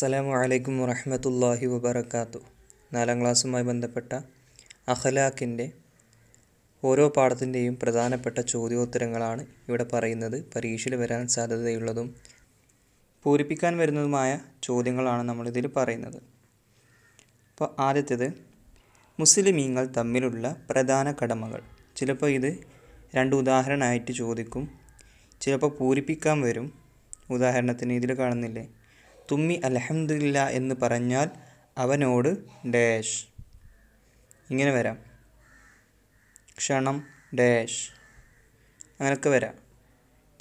അസ്സലാമു അലൈക്കും വറഹമത്തല്ലാഹി വബർക്കാത്തു നാലാം ക്ലാസ്സുമായി ബന്ധപ്പെട്ട അഖലാഖിൻ്റെ ഓരോ പാഠത്തിൻ്റെയും പ്രധാനപ്പെട്ട ചോദ്യോത്തരങ്ങളാണ് ഇവിടെ പറയുന്നത് പരീക്ഷയിൽ വരാൻ സാധ്യതയുള്ളതും പൂരിപ്പിക്കാൻ വരുന്നതുമായ ചോദ്യങ്ങളാണ് നമ്മളിതിൽ പറയുന്നത് അപ്പോൾ ആദ്യത്തേത് മുസ്ലിമീങ്ങൾ തമ്മിലുള്ള പ്രധാന കടമകൾ ചിലപ്പോൾ ഇത് രണ്ട് ഉദാഹരണമായിട്ട് ചോദിക്കും ചിലപ്പോൾ പൂരിപ്പിക്കാൻ വരും ഉദാഹരണത്തിന് ഇതിൽ കാണുന്നില്ലേ തുമ്മി അലഹമില്ല എന്ന് പറഞ്ഞാൽ അവനോട് ഡാഷ് ഇങ്ങനെ വരാം ക്ഷണം ഡാഷ് അങ്ങനെയൊക്കെ വരാം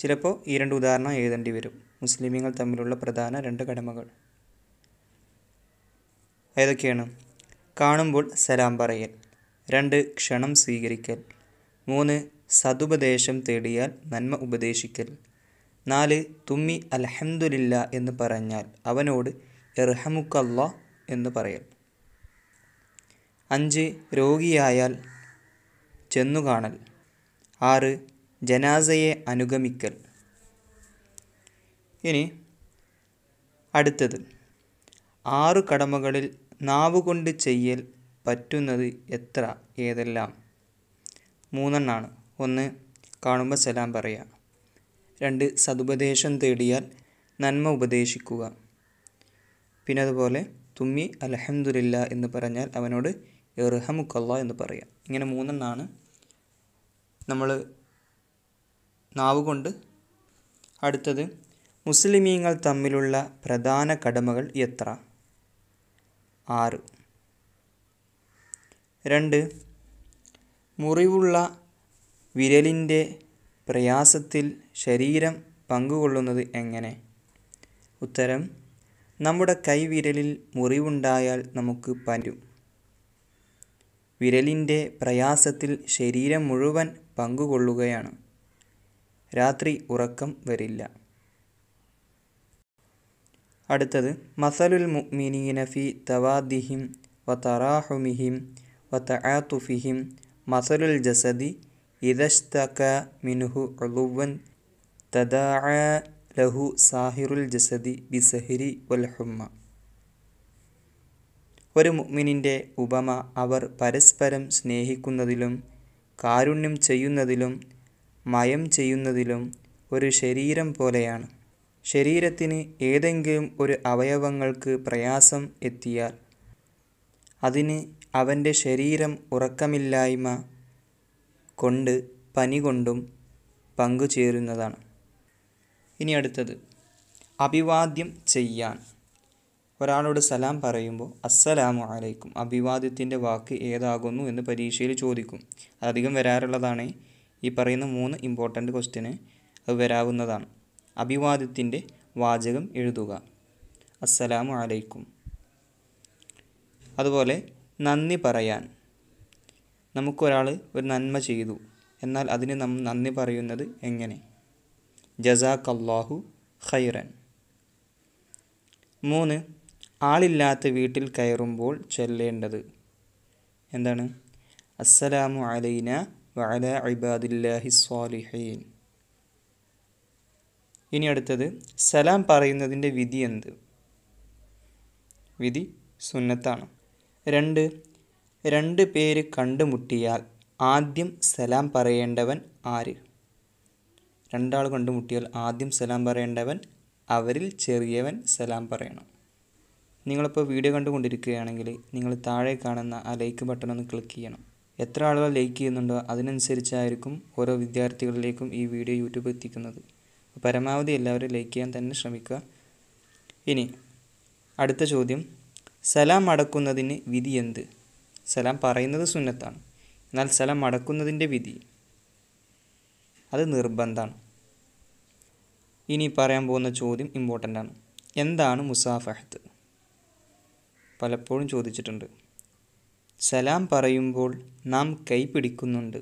ചിലപ്പോൾ ഈ രണ്ട് ഉദാഹരണം എഴുതേണ്ടി വരും മുസ്ലിമീങ്ങൾ തമ്മിലുള്ള പ്രധാന രണ്ട് കടമകൾ ഏതൊക്കെയാണ് കാണുമ്പോൾ സലാം പറയൽ രണ്ട് ക്ഷണം സ്വീകരിക്കൽ മൂന്ന് സതുപദേശം തേടിയാൽ നന്മ ഉപദേശിക്കൽ നാല് തുമ്മി അൽഹംദുലില്ല എന്ന് പറഞ്ഞാൽ അവനോട് എർഹമുക്കല്ല എന്ന് പറയൽ അഞ്ച് രോഗിയായാൽ ചെന്നു കാണൽ ആറ് ജനാസയെ അനുഗമിക്കൽ ഇനി അടുത്തത് ആറ് കടമകളിൽ നാവുകൊണ്ട് ചെയ്യൽ പറ്റുന്നത് എത്ര ഏതെല്ലാം മൂന്നെണ്ണാണ് ഒന്ന് കാണുമ്പോൾ സലാം പറയുക രണ്ട് സതുപദേശം തേടിയാൽ നന്മ ഉപദേശിക്കുക പിന്നെ അതുപോലെ തുമ്മി അലഹമുല്ല എന്ന് പറഞ്ഞാൽ അവനോട് എർഹമുക്കല്ല എന്ന് പറയാം ഇങ്ങനെ മൂന്നെണ്ണാണ് നമ്മൾ നാവ് കൊണ്ട് അടുത്തത് മുസ്ലിമീങ്ങൾ തമ്മിലുള്ള പ്രധാന കടമകൾ എത്ര ആറ് രണ്ട് മുറിവുള്ള വിരലിൻ്റെ പ്രയാസത്തിൽ ശരീരം പങ്കുകൊള്ളുന്നത് എങ്ങനെ ഉത്തരം നമ്മുടെ കൈവിരലിൽ മുറിവുണ്ടായാൽ നമുക്ക് പരും വിരലിൻ്റെ പ്രയാസത്തിൽ ശരീരം മുഴുവൻ പങ്കുകൊള്ളുകയാണ് രാത്രി ഉറക്കം വരില്ല അടുത്തത് മസലുൽ മുഅ്മിനീന തവാദിഹിം വ തറാഹുമിഹിം വ തആത്തുഫിഹിം മസലുൽ ജസദി ഇതഷ്തക മിൻഹു ഉളുവൻ തദാആ ലഹു സാഹിറുൽ ജസദി ബിസഹരി വൽഹുമ്മ ഒരു മുഅ്മിനിൻ്റെ ഉപമ അവർ പരസ്പരം സ്നേഹിക്കുന്നതിലും കാരുണ്യം ചെയ്യുന്നതിലും മയം ചെയ്യുന്നതിലും ഒരു ശരീരം പോലെയാണ് ശരീരത്തിന് ഏതെങ്കിലും ഒരു അവയവങ്ങൾക്ക് പ്രയാസം എത്തിയാൽ അതിന് അവൻ്റെ ശരീരം ഉറക്കമില്ലായ്മ കൊണ്ട് പനി കൊണ്ടും പങ്കുചേരുന്നതാണ് ഇനി അടുത്തത് അഭിവാദ്യം ചെയ്യാൻ ഒരാളോട് സലാം പറയുമ്പോൾ അസ്സലാമു അലൈക്കും അഭിവാദ്യത്തിൻ്റെ വാക്ക് ഏതാകുന്നു എന്ന് പരീക്ഷയിൽ ചോദിക്കും അധികം വരാറുള്ളതാണ് ഈ പറയുന്ന മൂന്ന് ഇമ്പോർട്ടൻ്റ് ക്വസ്റ്റ്യന് അത് വരാവുന്നതാണ് അഭിവാദ്യത്തിൻ്റെ വാചകം എഴുതുക അസ്സലാമു അലൈക്കും അതുപോലെ നന്ദി പറയാൻ നമുക്കൊരാൾ ഒരു നന്മ ചെയ്തു എന്നാൽ അതിന് നാം നന്ദി പറയുന്നത് എങ്ങനെ ജസാഖല്ലാഹു ഖൈറൻ മൂന്ന് ആളില്ലാത്ത വീട്ടിൽ കയറുമ്പോൾ ചൊല്ലേണ്ടത് എന്താണ് അസ്സലാമു അലൈന വഅല ഇബാദില്ലാഹി സ്വാലിഹീൻ ഇനി അടുത്തത് സലാം പറയുന്നതിൻ്റെ വിധി എന്ത് വിധി സുന്നത്താണ് രണ്ട് രണ്ട് പേര് കണ്ടുമുട്ടിയാൽ ആദ്യം സലാം പറയേണ്ടവൻ ആര് രണ്ടാൾ കണ്ടുമുട്ടിയാൽ ആദ്യം സലാം പറയേണ്ടവൻ അവരിൽ ചെറിയവൻ സലാം പറയണം നിങ്ങളിപ്പോൾ വീഡിയോ കണ്ടുകൊണ്ടിരിക്കുകയാണെങ്കിൽ നിങ്ങൾ താഴെ കാണുന്ന ആ ലൈക്ക് ബട്ടൺ ഒന്ന് ക്ലിക്ക് ചെയ്യണം എത്ര ആളുകൾ ലൈക്ക് ചെയ്യുന്നുണ്ടോ അതിനനുസരിച്ചായിരിക്കും ഓരോ വിദ്യാർത്ഥികളിലേക്കും ഈ വീഡിയോ യൂട്യൂബ് എത്തിക്കുന്നത് പരമാവധി എല്ലാവരും ലൈക്ക് ചെയ്യാൻ തന്നെ ശ്രമിക്കുക ഇനി അടുത്ത ചോദ്യം സലാം അടക്കുന്നതിന് വിധി എന്ത് സലാം പറയുന്നത് സുന്നത്താണ് എന്നാൽ സലാം മടക്കുന്നതിൻ്റെ വിധി അത് നിർബന്ധമാണ് ഇനി പറയാൻ പോകുന്ന ചോദ്യം ഇമ്പോർട്ടൻ്റ് ആണ് എന്താണ് മുസാഫഹത്ത് പലപ്പോഴും ചോദിച്ചിട്ടുണ്ട് സലാം പറയുമ്പോൾ നാം കൈ പിടിക്കുന്നുണ്ട്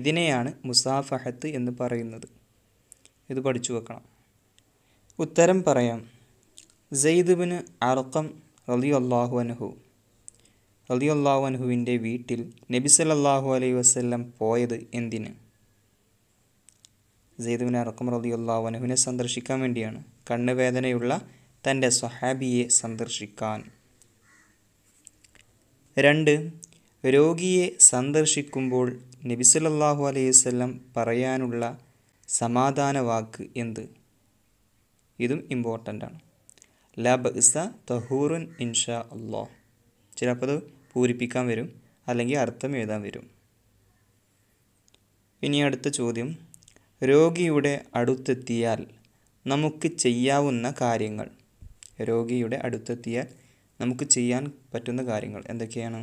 ഇതിനെയാണ് മുസാഫഹത്ത് എന്ന് പറയുന്നത് ഇത് പഠിച്ചു വെക്കണം ഉത്തരം പറയാം സെയ്ദുബിന് അറക്കം റലി അള്ളാഹു അനുഹു അലിയുല്ലാഹുവിൻ്റെ വീട്ടിൽ നബിസലല്ലാഹു അലൈ വസ്ല്ലം പോയത് എന്തിന് സെയ്ദുവിനെ അറക്കം റലിയുല്ലാഹു അനുവിനെ സന്ദർശിക്കാൻ വേണ്ടിയാണ് കണ്ണുവേദനയുള്ള തൻ്റെ സൊഹാബിയെ സന്ദർശിക്കാൻ രണ്ട് രോഗിയെ സന്ദർശിക്കുമ്പോൾ നബിസലല്ലാഹു അലൈഹി വസ്ല്ലം പറയാനുള്ള സമാധാന വാക്ക് എന്ത് ഇതും ഇമ്പോർട്ടൻ്റ് ആണ് ലബ് ഇസ തഹൂറുൻ ഇൻഷാ അള്ളാഹ് ചിലപ്പോൾ അത് പൂരിപ്പിക്കാൻ വരും അല്ലെങ്കിൽ അർത്ഥം എഴുതാൻ വരും ഇനി അടുത്ത ചോദ്യം രോഗിയുടെ അടുത്തെത്തിയാൽ നമുക്ക് ചെയ്യാവുന്ന കാര്യങ്ങൾ രോഗിയുടെ അടുത്തെത്തിയാൽ നമുക്ക് ചെയ്യാൻ പറ്റുന്ന കാര്യങ്ങൾ എന്തൊക്കെയാണ്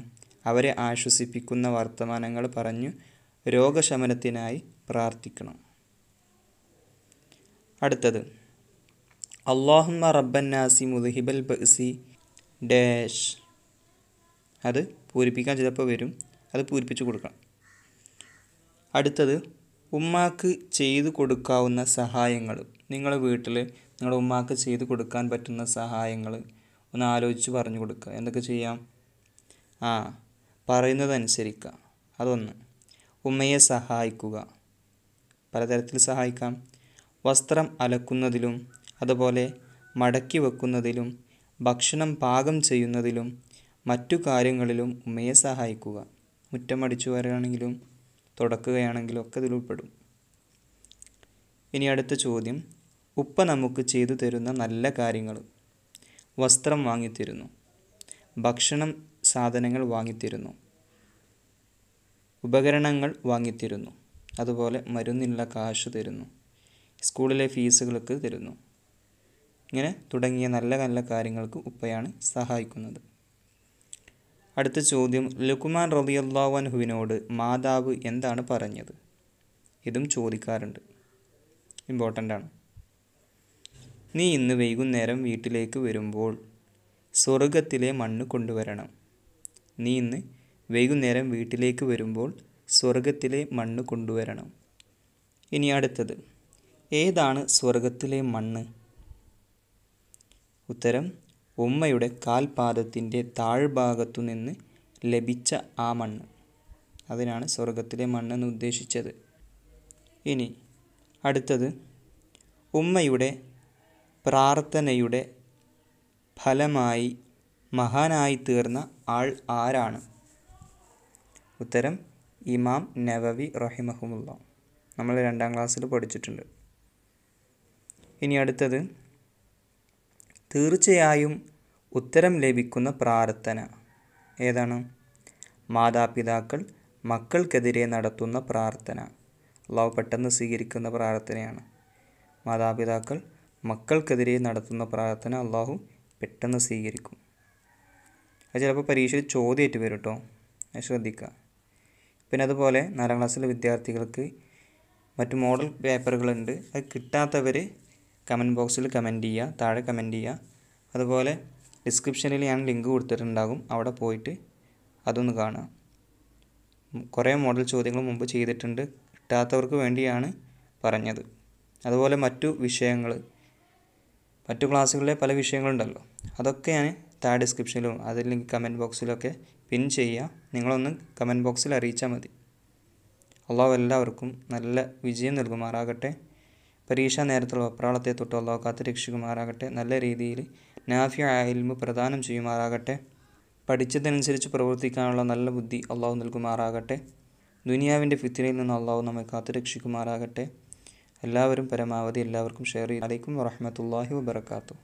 അവരെ ആശ്വസിപ്പിക്കുന്ന വർത്തമാനങ്ങൾ പറഞ്ഞു രോഗശമനത്തിനായി പ്രാർത്ഥിക്കണം അടുത്തത് അള്ളാഹുമ്മ റബ്ബന്നാസി മുദ്ഹിബൽ ബസി ഡാഷ് അത് പൂരിപ്പിക്കാൻ ചിലപ്പോൾ വരും അത് പൂരിപ്പിച്ച് കൊടുക്കണം അടുത്തത് ഉമ്മാക്ക് ചെയ്തു കൊടുക്കാവുന്ന സഹായങ്ങൾ നിങ്ങളുടെ വീട്ടിൽ നിങ്ങളുടെ ഉമ്മാക്ക് ചെയ്തു കൊടുക്കാൻ പറ്റുന്ന സഹായങ്ങൾ ഒന്ന് ആലോചിച്ച് പറഞ്ഞു കൊടുക്കുക എന്തൊക്കെ ചെയ്യാം ആ പറയുന്നതനുസരിക്കുക അതൊന്ന് ഉമ്മയെ സഹായിക്കുക പലതരത്തിൽ സഹായിക്കാം വസ്ത്രം അലക്കുന്നതിലും അതുപോലെ മടക്കി വെക്കുന്നതിലും ഭക്ഷണം പാകം ചെയ്യുന്നതിലും മറ്റു കാര്യങ്ങളിലും ഉമ്മയെ സഹായിക്കുക മുറ്റമടിച്ചു വരാണെങ്കിലും തുടക്കുകയാണെങ്കിലും ഒക്കെ ഇതിലുൾപ്പെടും ഇനി അടുത്ത ചോദ്യം ഉപ്പ നമുക്ക് ചെയ്തു തരുന്ന നല്ല കാര്യങ്ങൾ വസ്ത്രം വാങ്ങിത്തരുന്നു ഭക്ഷണം സാധനങ്ങൾ വാങ്ങിത്തരുന്നു ഉപകരണങ്ങൾ വാങ്ങിത്തരുന്നു അതുപോലെ മരുന്നിനുള്ള കാശ് തരുന്നു സ്കൂളിലെ ഫീസുകൾക്ക് തരുന്നു ഇങ്ങനെ തുടങ്ങിയ നല്ല നല്ല കാര്യങ്ങൾക്ക് ഉപ്പയാണ് സഹായിക്കുന്നത് അടുത്ത ചോദ്യം ലുക്കുമാൻ റബിയല്ലാഹു അൻഹുവിനോട് മാതാവ് എന്താണ് പറഞ്ഞത് ഇതും ചോദിക്കാറുണ്ട് ഇമ്പോർട്ടൻ്റ് ആണ് നീ ഇന്ന് വൈകുന്നേരം വീട്ടിലേക്ക് വരുമ്പോൾ സ്വർഗത്തിലെ മണ്ണ് കൊണ്ടുവരണം നീ ഇന്ന് വൈകുന്നേരം വീട്ടിലേക്ക് വരുമ്പോൾ സ്വർഗത്തിലെ മണ്ണ് കൊണ്ടുവരണം ഇനി അടുത്തത് ഏതാണ് സ്വർഗത്തിലെ മണ്ണ് ഉത്തരം ഉമ്മയുടെ കാൽപാദത്തിൻ്റെ താഴ്ഭാഗത്തു നിന്ന് ലഭിച്ച ആ മണ്ണ് അതിനാണ് സ്വർഗത്തിലെ മണ്ണെന്ന് ഉദ്ദേശിച്ചത് ഇനി അടുത്തത് ഉമ്മയുടെ പ്രാർത്ഥനയുടെ ഫലമായി മഹാനായി തീർന്ന ആൾ ആരാണ് ഉത്തരം ഇമാം നവവി റഹിമഹുമുള്ള നമ്മൾ രണ്ടാം ക്ലാസ്സിൽ പഠിച്ചിട്ടുണ്ട് ഇനി അടുത്തത് തീർച്ചയായും ഉത്തരം ലഭിക്കുന്ന പ്രാർത്ഥന ഏതാണ് മാതാപിതാക്കൾ മക്കൾക്കെതിരെ നടത്തുന്ന പ്രാർത്ഥന അള്ളാഹു പെട്ടെന്ന് സ്വീകരിക്കുന്ന പ്രാർത്ഥനയാണ് മാതാപിതാക്കൾ മക്കൾക്കെതിരെ നടത്തുന്ന പ്രാർത്ഥന അള്ളാഹു പെട്ടെന്ന് സ്വീകരിക്കും അത് ചിലപ്പോൾ പരീക്ഷയിൽ ചോദ്യമായിട്ട് വരും കേട്ടോ ശ്രദ്ധിക്കുക പിന്നെ അതുപോലെ നാലാം ക്ലാസ്സിലെ വിദ്യാർത്ഥികൾക്ക് മറ്റ് മോഡൽ പേപ്പറുകളുണ്ട് അത് കിട്ടാത്തവർ കമൻറ്റ് ബോക്സിൽ കമൻറ്റ് ചെയ്യുക താഴെ കമൻറ്റ് ചെയ്യുക അതുപോലെ ഡിസ്ക്രിപ്ഷനിൽ ഞാൻ ലിങ്ക് കൊടുത്തിട്ടുണ്ടാകും അവിടെ പോയിട്ട് അതൊന്ന് കാണാം കുറേ മോഡൽ ചോദ്യങ്ങൾ മുമ്പ് ചെയ്തിട്ടുണ്ട് കിട്ടാത്തവർക്ക് വേണ്ടിയാണ് പറഞ്ഞത് അതുപോലെ മറ്റു വിഷയങ്ങൾ മറ്റു ക്ലാസ്സുകളിലെ പല വിഷയങ്ങളുണ്ടല്ലോ അതൊക്കെ ഞാൻ താഴെ ഡിസ്ക്രിപ്ഷനിലും ലിങ്ക് കമൻറ്റ് ബോക്സിലൊക്കെ പിൻ ചെയ്യുക നിങ്ങളൊന്ന് കമൻറ്റ് ബോക്സിൽ അറിയിച്ചാൽ മതി അള്ളാഹു എല്ലാവർക്കും നല്ല വിജയം നൽകുമാറാകട്ടെ പരീക്ഷാ നേരത്തുള്ള വെപ്രാളത്തെ തൊട്ട് അള്ളാഹു കാത്തു രക്ഷിക്കുമാറാകട്ടെ നല്ല രീതിയിൽ നാഫിയായ ഇൽമു പ്രദാനം ചെയ്യുമാറാകട്ടെ പഠിച്ചതനുസരിച്ച് പ്രവർത്തിക്കാനുള്ള നല്ല ബുദ്ധി അള്ളാഹു നൽകുമാറാകട്ടെ ദുനിയാവിൻ്റെ ഫിത്തിനയിൽ നിന്ന് അള്ളാഹു നമ്മെ കാത്തുരക്ഷിക്കുമാറാകട്ടെ എല്ലാവരും പരമാവധി എല്ലാവർക്കും ഷെയർ ചെയ്യും അലൈക്കും വറഹമത്തല്ലാഹി വബർക്കാത്തു